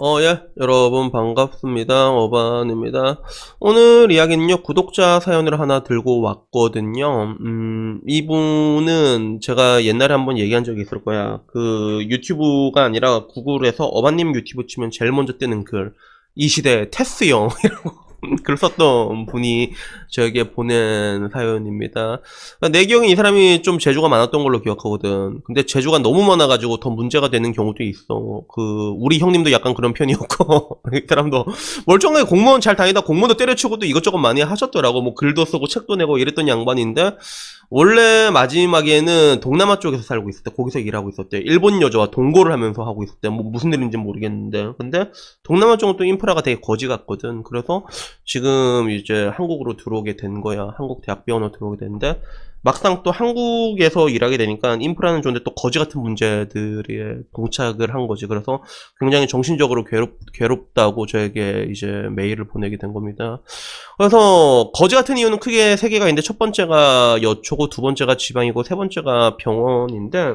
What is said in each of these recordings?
어, 예. 여러분, 반갑습니다. 어반입니다. 오늘 이야기는요, 구독자 사연을 하나 들고 왔거든요. 음, 이분은 제가 옛날에 한번 얘기한 적이 있을 거야. 그, 유튜브가 아니라 구글에서 어반님 유튜브 치면 제일 먼저 뜨는 글. 이 시대의 테스형이라고. 글 썼던 분이 저에게 보낸 사연입니다. 그러니까 내 기억엔 이 사람이 좀 재주가 많았던 걸로 기억하거든. 근데 재주가 너무 많아가지고 더 문제가 되는 경우도 있어. 그 우리 형님도 약간 그런 편이었고 이 사람도 멀쩡하게 공무원 잘 다니다 공무원도 때려치고도 이것저것 많이 하셨더라고. 뭐 글도 쓰고 책도 내고 이랬던 양반인데 원래 마지막에는 동남아 쪽에서 살고 있었대. 거기서 일하고 있었대. 일본 여자와 동거를 하면서 하고 있었대. 뭐 무슨 일인지 모르겠는데. 근데 동남아 쪽은 또 인프라가 되게 거지 같거든. 그래서 지금 이제 한국으로 들어오게 된 거야. 한국 대학병원으로 들어오게 됐는데 막상 또 한국에서 일하게 되니까 인프라는 좋은데 또 거지 같은 문제들에 동착을 한 거지. 그래서 굉장히 정신적으로 괴롭, 괴롭다고 저에게 이제 메일을 보내게 된 겁니다. 그래서 거지 같은 이유는 크게 세 개가 있는데 첫 번째가 여초고 두 번째가 지방이고 세 번째가 병원인데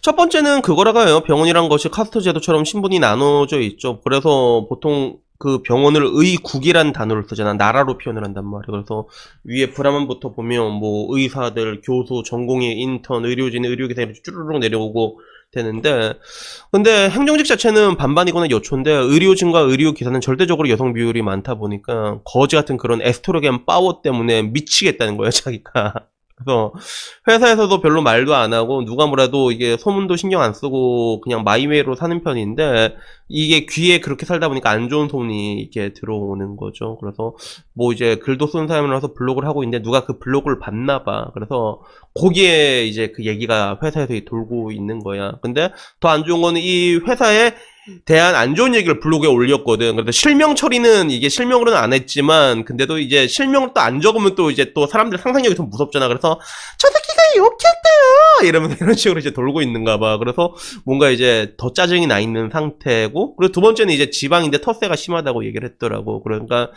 첫 번째는 그거라고요. 해 병원이란 것이 카스트 제도처럼 신분이 나눠져 있죠. 그래서 보통 그 병원을 의국이란 단어를 쓰잖아. 나라로 표현을 한단 말이야. 그래서 위에 브라만부터 보면 뭐 의사들, 교수, 전공의, 인턴, 의료진, 의료기사 이렇게 쭈르륵 내려오고 되는데 근데 행정직 자체는 반반이거나 여초인데 의료진과 의료기사는 절대적으로 여성 비율이 많다 보니까 거지 같은 그런 에스토로겐 파워 때문에 미치겠다는 거예요 자기가 그래서 회사에서도 별로 말도 안 하고 누가 뭐라도 이게 소문도 신경 안 쓰고 그냥 마이웨이로 사는 편인데 이게 귀에 그렇게 살다 보니까 안 좋은 소문이 이렇게 들어오는 거죠. 그래서 뭐 이제 글도 쓰는 사람이라서 블로그를 하고 있는데 누가 그 블로그를 봤나 봐. 그래서 거기에 이제 그 얘기가 회사에서 돌고 있는 거야. 근데 더 안 좋은 거는 이 회사에 대한 안 좋은 얘기를 블로그에 올렸거든. 그래서 실명 처리는 이게 실명으로는 안 했지만, 근데도 이제 실명을 또 안 적으면 또 이제 또 사람들 상상력이 좀 무섭잖아. 그래서 저 새끼가 욕했대요! 이러면 서 이런 식으로 이제 돌고 있는가 봐. 그래서 뭔가 이제 더 짜증이 나 있는 상태고, 그리고 두 번째는 이제 지방인데 터세가 심하다고 얘기를 했더라고. 그러니까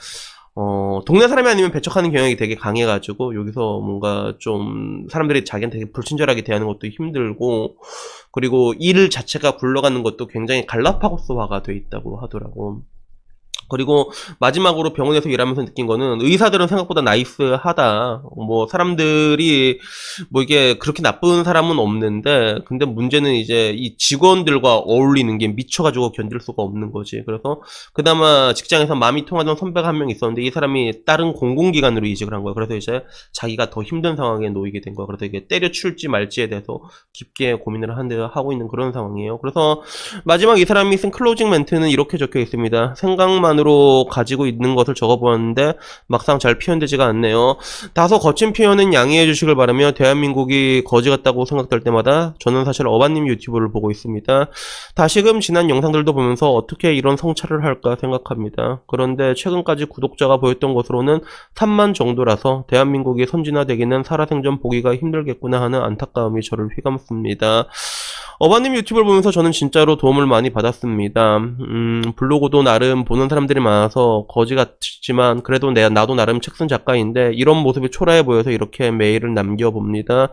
어, 동네 사람이 아니면 배척하는 경향이 되게 강해가지고, 여기서 뭔가 좀, 사람들이 자기한테 되게 불친절하게 대하는 것도 힘들고, 그리고 일 자체가 굴러가는 것도 굉장히 갈라파고스화가 돼 있다고 하더라고. 그리고 마지막으로 병원에서 일하면서 느낀 거는 의사들은 생각보다 나이스하다. 뭐 사람들이 뭐 이게 그렇게 나쁜 사람은 없는데 근데 문제는 이제 이 직원들과 어울리는 게 미쳐가지고 견딜 수가 없는 거지. 그래서 그나마 직장에서 마음이 통하던 선배가 한 명 있었는데 이 사람이 다른 공공기관으로 이직을 한 거야. 그래서 이제 자기가 더 힘든 상황에 놓이게 된 거야. 그래서 이게 때려칠지 말지에 대해서 깊게 고민을 한데 하고 있는 그런 상황이에요. 그래서 마지막 이 사람이 쓴 클로징 멘트는 이렇게 적혀 있습니다. 생각만 안으로 가지고 있는 것을 적어보았는데 막상 잘 표현되지가 않네요. 다소 거친 표현은 양해해 주시길 바라며 대한민국이 거지 같다고 생각될 때마다 저는 사실 어반님 유튜브를 보고 있습니다. 다시금 지난 영상들도 보면서 어떻게 이런 성찰을 할까 생각합니다. 그런데 최근까지 구독자가 보였던 것으로는 3만 정도라서 대한민국이 선진화되기는 살아생전 보기가 힘들겠구나 하는 안타까움이 저를 휘감습니다. 어바님 유튜브를 보면서 저는 진짜로 도움을 많이 받았습니다. 음, 블로그도 나름 보는 사람들이 많아서 거지 같지만 그래도 내, 나도 나름 책 쓴 작가인데 이런 모습이 초라해 보여서 이렇게 메일을 남겨봅니다.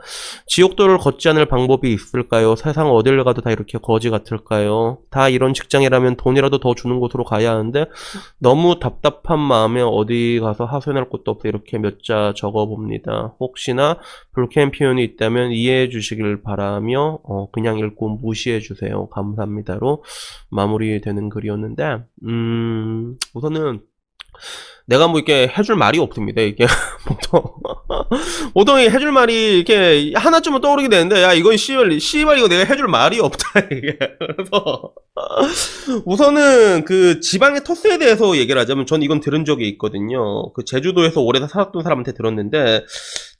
지옥도를 걷지 않을 방법이 있을까요? 세상 어딜 가도 다 이렇게 거지 같을까요? 다 이런 직장이라면 돈이라도 더 주는 곳으로 가야 하는데 너무 답답한 마음에 어디 가서 하소연할 곳도 없어 이렇게 몇 자 적어봅니다. 혹시나 불쾌한 표현이 있다면 이해해 주시길 바라며 어, 그냥 읽고 무시해 주세요. 감사합니다로 마무리되는 글이었는데 음 우선은 내가 뭐 이렇게 해줄 말이 없습니다. 이게 보통 보통 해줄 말이 이렇게 하나쯤은 떠오르게 되는데 야 이건 씨발 씨발 이거 내가 해줄 말이 없다 이게 그래서 우선은 그 지방의 토스에 대해서 얘기를 하자면 전 이건 들은 적이 있거든요. 그 제주도에서 오래 살았던 사람한테 들었는데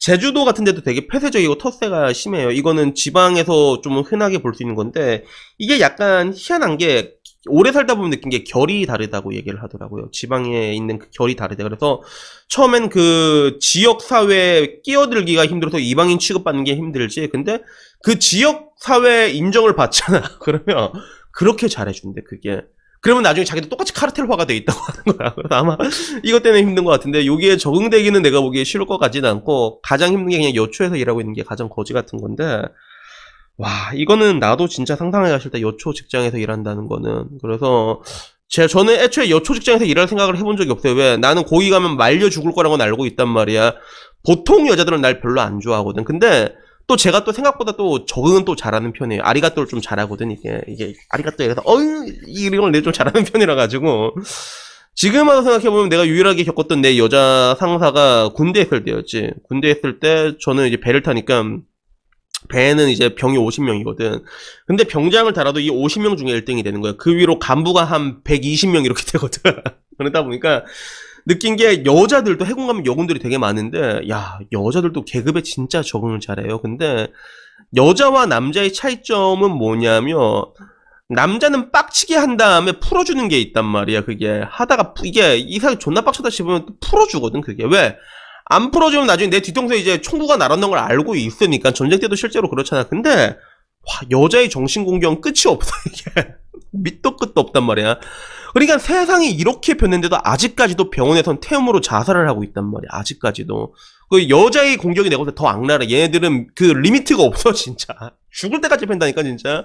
제주도 같은 데도 되게 폐쇄적이고 텃세가 심해요. 이거는 지방에서 좀 흔하게 볼 수 있는 건데 이게 약간 희한한 게 오래 살다 보면 느낀 게 결이 다르다고 얘기를 하더라고요. 지방에 있는 그 결이 다르다. 그래서 처음엔 그 지역 사회에 끼어들기가 힘들어서 이방인 취급받는 게 힘들지. 근데 그 지역 사회 인정을 받잖아. 그러면 그렇게 잘해준대, 그게. 그러면 나중에 자기도 똑같이 카르텔화가 돼 있다고 하는 거야. 아마 이것 때문에 힘든 것 같은데 여기에 적응되기는 내가 보기에 싫을 것 같지는 않고 가장 힘든 게 그냥 여초에서 일하고 있는 게 가장 거지 같은 건데 와 이거는 나도 진짜 상상하기가 싫 여초 직장에서 일한다는 거는 그래서 제가 저는 애초에 여초 직장에서 일할 생각을 해본 적이 없어요. 왜? 나는 거기 가면 말려 죽을 거라고 알고 있단 말이야. 보통 여자들은 날 별로 안 좋아하거든. 근데 또 제가 또 생각보다 또 적응은 또 잘하는 편이에요. 아리가또를 좀 잘하거든 이게 이게 아리가또 이래서 어 이런 걸내좀 잘하는 편이라 가지고 지금 와서 생각해 보면 내가 유일하게 겪었던 내 여자 상사가 군대 있을 때였지. 군대 있을 때 저는 이제 배를 타니까 배는 이제 병이 50명이거든. 근데 병장을 달아도 이 50명 중에 1등이 되는 거야. 그 위로 간부가 한 120명 이렇게 되거든. 그러다 보니까 느낀 게 여자들도 해군 가면 여군들이 되게 많은데 야 여자들도 계급에 진짜 적응을 잘해요. 근데 여자와 남자의 차이점은 뭐냐면 남자는 빡치게 한 다음에 풀어주는 게 있단 말이야. 그게 하다가 이게 이상이 존나 빡쳐다 싶으면 또 풀어주거든. 그게 왜? 안 풀어주면 나중에 내 뒤통수에 이제 총구가 날았는 걸 알고 있으니까 전쟁 때도 실제로 그렇잖아. 근데 와 여자의 정신 공격은 끝이 없어 이게. 밑도 끝도 없단 말이야. 그러니까 세상이 이렇게 변했는데도 아직까지도 병원에선 태움으로 자살을 하고 있단 말이야. 아직까지도. 그 여자의 공격이 내고 더 악랄해. 얘네들은 그 리미트가 없어 진짜. 죽을 때까지 팬다니까 진짜.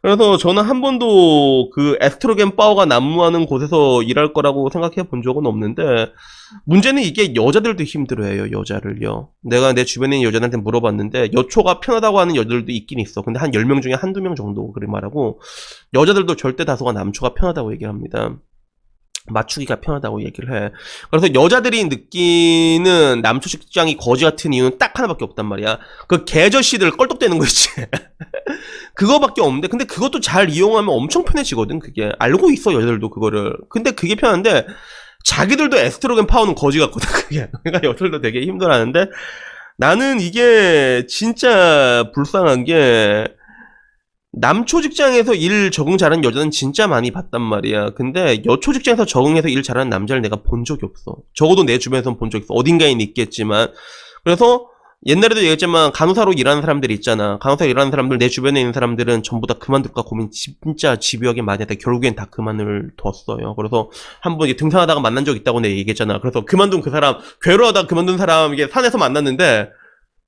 그래서 저는 한 번도 그 에스트로겐 파워가 난무하는 곳에서 일할 거라고 생각해 본 적은 없는데 문제는 이게 여자들도 힘들어해요 여자를요. 내가 내 주변에 있는 여자들한테 물어봤는데 여초가 편하다고 하는 여자들도 있긴 있어. 근데 한 10명 중에 한두 명 정도 그리 말하고 여자들도 절대 다수가 남초가 편하다고 얘기합니다. 맞추기가 편하다고 얘기를 해. 그래서 여자들이 느끼는 남초식장이 거지 같은 이유는 딱 하나밖에 없단 말이야. 그 개저씨들 껄떡대는 거지 그거밖에 없는데, 근데 그것도 잘 이용하면 엄청 편해지거든, 그게. 알고 있어, 여자들도 그거를. 근데 그게 편한데, 자기들도 에스트로겐 파워는 거지 같거든, 그게. 그러니까 여자들도 되게 힘들어하는데, 나는 이게 진짜 불쌍한 게, 남초 직장에서 일 적응 잘하는 여자는 진짜 많이 봤단 말이야. 근데 여초 직장에서 적응해서 일 잘하는 남자를 내가 본 적이 없어. 적어도 내 주변에선 본 적이 없어. 어딘가에는 있겠지만. 그래서 옛날에도 얘기했지만 간호사로 일하는 사람들 있잖아. 간호사로 일하는 사람들 내 주변에 있는 사람들은 전부 다 그만둘까 고민 진짜 집요하게 많이 했다. 결국엔 다 그만을 뒀어요. 그래서 한번 등산하다가 만난 적 있다고 내가 얘기했잖아. 그래서 그만둔 그 사람 괴로워하다 가 그만둔 사람 이게 산에서 만났는데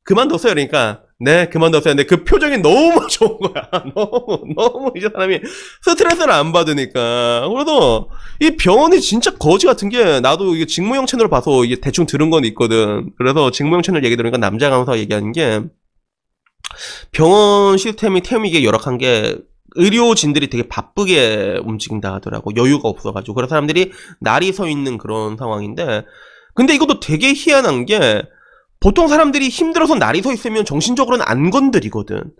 그만뒀어요. 그러니까 네, 그만뒀어요. 근데 그 표정이 너무 좋은 거야. 너무, 너무 이 사람이 스트레스를 안 받으니까. 그래서 이 병원이 진짜 거지 같은 게 나도 이게 직무형 채널 봐서 이게 대충 들은 건 있거든. 그래서 직무형 채널 얘기 들으니까 남자 강사가 얘기하는 게 병원 시스템이 태움이 이게 열악한 게 의료진들이 되게 바쁘게 움직인다 하더라고. 여유가 없어가지고. 그래서 사람들이 날이 서 있는 그런 상황인데. 근데 이것도 되게 희한한 게 보통 사람들이 힘들어서 날이 서 있으면 정신적으로는 안 건드리거든.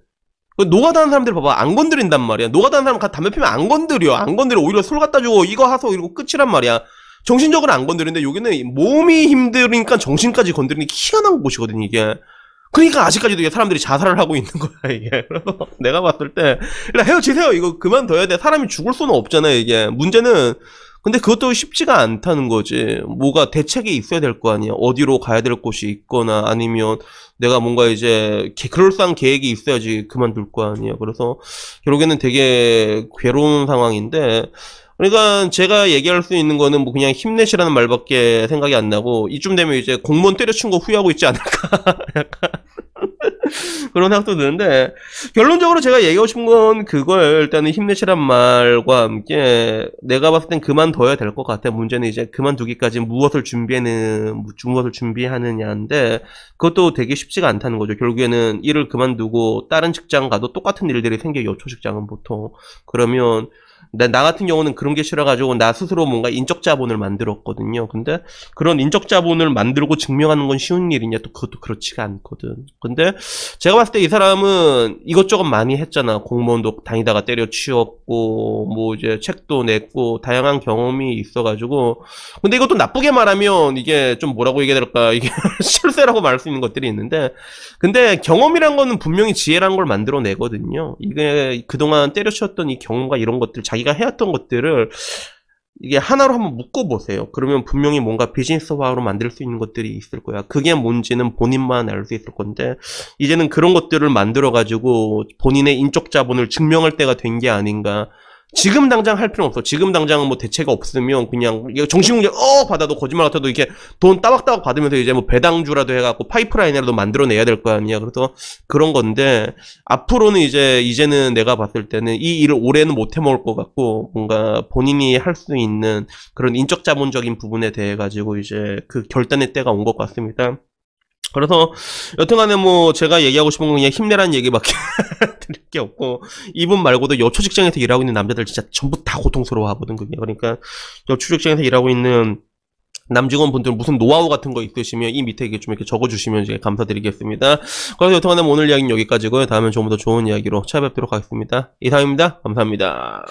그 노가다는 사람들 봐봐 안 건드린단 말이야 노가다는 사람 담배 피면 안 건드려 안 건드려 오히려 술 갖다 주고 이거 하소 이러고 끝이란 말이야 정신적으로 안 건드리는데 여기는 몸이 힘들으니까 정신까지 건드리는 희한한 곳이거든 이게 그러니까 아직까지도 이게 사람들이 자살을 하고 있는 거야 이게 그래서 내가 봤을 때 헤어지세요 이거 그만둬야 돼 사람이 죽을 수는 없잖아요 이게 문제는 근데 그것도 쉽지가 않다는 거지. 뭐가 대책이 있어야 될 거 아니야. 어디로 가야 될 곳이 있거나 아니면 내가 뭔가 이제 그럴싸한 계획이 있어야지 그만둘 거 아니야. 그래서 결국에는 되게 괴로운 상황인데 그러니까 제가 얘기할 수 있는 거는 뭐 그냥 힘내시라는 말밖에 생각이 안 나고 이쯤 되면 이제 공무원 때려친 거 후회하고 있지 않을까. 약간 그런 생각도 드는데 결론적으로 제가 얘기하고 싶은 건 그걸 일단은 힘내시란 말과 함께 내가 봤을 땐 그만둬야 될 것 같아. 문제는 이제 그만두기까지 무엇을 준비하는 무엇을 준비하느냐인데 그것도 되게 쉽지가 않다는 거죠. 결국에는 일을 그만두고 다른 직장 가도 똑같은 일들이 생겨요. 초직장은 보통 그러면 나, 같은 경우는 그런 게 싫어가지고 나 스스로 뭔가 인적 자본을 만들었거든요. 근데 그런 인적 자본을 만들고 증명하는 건 쉬운 일이냐 또 그것도 그렇지가 않거든. 근데 제가 봤을 때 이 사람은 이것저것 많이 했잖아. 공무원도 다니다가 때려 치웠고 뭐 이제 책도 냈고 다양한 경험이 있어가지고 근데 이것도 나쁘게 말하면 이게 좀 뭐라고 얘기해야 될까 이게 실세라고 말할 수 있는 것들이 있는데 근데 경험이란 거는 분명히 지혜란 걸 만들어내거든요. 이게 그동안 때려치웠던 이 경험과 이런 것들 자기가 해왔던 것들을 이게 하나로 한번 묶어보세요. 그러면 분명히 뭔가 비즈니스화로 만들 수 있는 것들이 있을 거야. 그게 뭔지는 본인만 알 수 있을 건데, 이제는 그런 것들을 만들어가지고 본인의 인적 자본을 증명할 때가 된 게 아닌가. 지금 당장 할 필요는 없어. 지금 당장은 뭐 대체가 없으면 그냥 정신문제어 받아도 거짓말 같아도 이렇게 돈 따박따박 받으면서 이제 뭐 배당주라도 해갖고 파이프라인이라도 만들어내야 될 거 아니야. 그래서 그런 건데 앞으로는 이제 이제는 내가 봤을 때는 이 일을 올해는 못 해먹을 것 같고 뭔가 본인이 할 수 있는 그런 인적 자본적인 부분에 대해 가지고 이제 그 결단의 때가 온 것 같습니다. 그래서 여튼간에 뭐 제가 얘기하고 싶은 건 그냥 힘내라는 얘기밖에 드릴 게 없고 이분 말고도 여초 직장에서 일하고 있는 남자들 진짜 전부 다 고통스러워하거든 그게 그러니까 여초 직장에서 일하고 있는 남직원분들 무슨 노하우 같은 거 있으시면 이 밑에 이게 좀 이렇게 적어주시면 이제 감사드리겠습니다. 그래서 여튼간에 오늘 이야기는 여기까지고요. 다음에조더 좋은 이야기로 찾아뵙도록 하겠습니다. 이상입니다. 감사합니다.